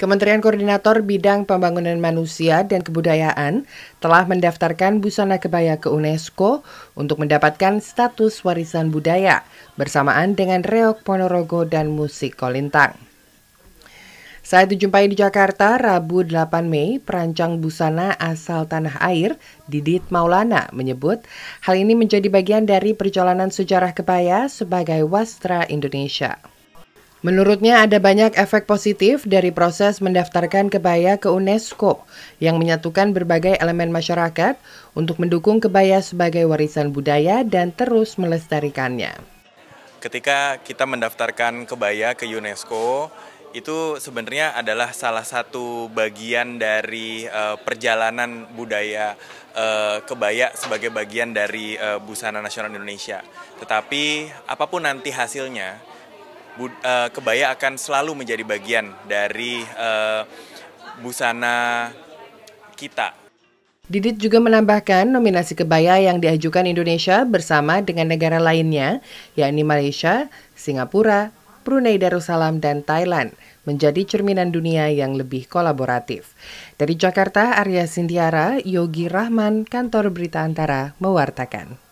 Kementerian Koordinator Bidang Pembangunan Manusia dan Kebudayaan telah mendaftarkan busana kebaya ke UNESCO untuk mendapatkan status warisan budaya bersamaan dengan reok Ponorogo dan musik kolintang. Saat dijumpai di Jakarta, Rabu 8 Mei, perancang busana asal tanah air, Didit Maulana, menyebut hal ini menjadi bagian dari perjalanan sejarah kebaya sebagai wastra Indonesia. Menurutnya ada banyak efek positif dari proses mendaftarkan kebaya ke UNESCO yang menyatukan berbagai elemen masyarakat untuk mendukung kebaya sebagai warisan budaya dan terus melestarikannya. Ketika kita mendaftarkan kebaya ke UNESCO, itu sebenarnya adalah salah satu bagian dari uh, perjalanan budaya uh, kebaya sebagai bagian dari uh, busana nasional Indonesia. Tetapi apapun nanti hasilnya, bu, uh, kebaya akan selalu menjadi bagian dari uh, busana kita Didit juga menambahkan nominasi kebaya yang diajukan Indonesia bersama dengan negara lainnya, yakni Malaysia, Singapura, Brunei Darussalam, dan Thailand menjadi cerminan dunia yang lebih kolaboratif. Dari Jakarta, Arya Sintiara, Yogi Rahman, Kantor Berita Antara, mewartakan.